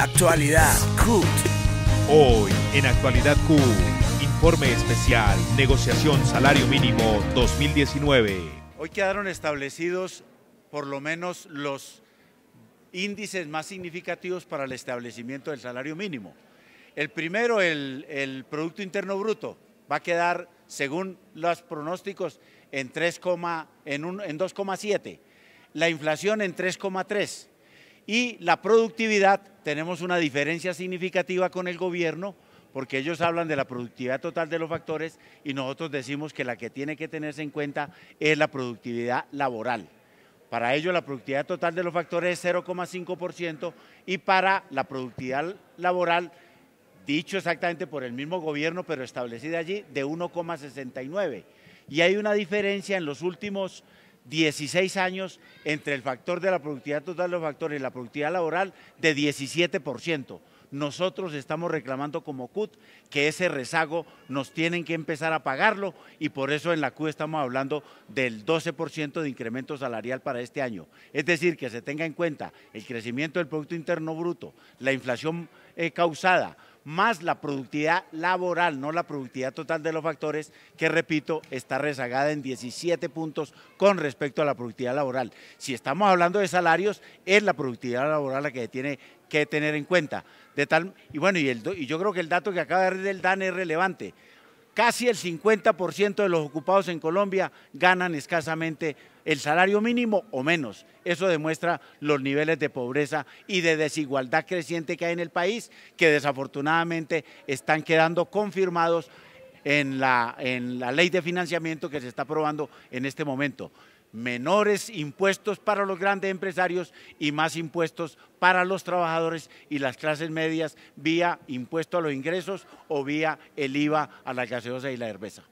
Actualidad Q. Hoy en Actualidad Q, informe especial, negociación salario mínimo 2019. Hoy quedaron establecidos por lo menos los índices más significativos para el establecimiento del salario mínimo. El primero, el, Producto Interno Bruto, va a quedar, según los pronósticos, en, 3, en, en 2,7, la inflación en 3,3 y la productividad, tenemos una diferencia significativa con el gobierno, porque ellos hablan de la productividad total de los factores y nosotros decimos que la que tiene que tenerse en cuenta es la productividad laboral. Para ello la productividad total de los factores es 0,5% y para la productividad laboral, dicho exactamente por el mismo gobierno, pero establecida allí, de 1,69. Y hay una diferencia en los últimos 16 años entre el factor de la productividad total de los factores y la productividad laboral de 17% nosotros estamos reclamando como CUT que ese rezago nos tienen que empezar a pagarlo y por eso en la CUT estamos hablando del 12% de incremento salarial para este año. Es decir, que se tenga en cuenta el crecimiento del Producto Interno Bruto, la inflación eh, causada, más la productividad laboral, no la productividad total de los factores, que repito, está rezagada en 17 puntos con respecto a la productividad laboral. Si estamos hablando de salarios, es la productividad laboral la que tiene que tener en cuenta. y bueno, y, yo creo que el dato que acaba de dar el DAN es relevante. Casi el 50% de los ocupados en Colombia ganan escasamente el salario mínimo o menos. Eso demuestra los niveles de pobreza y de desigualdad creciente que hay en el país, que desafortunadamente están quedando confirmados en la, en la ley de financiamiento que se está aprobando en este momento menores impuestos para los grandes empresarios y más impuestos para los trabajadores y las clases medias vía impuesto a los ingresos o vía el IVA a la gaseosa y la cerveza.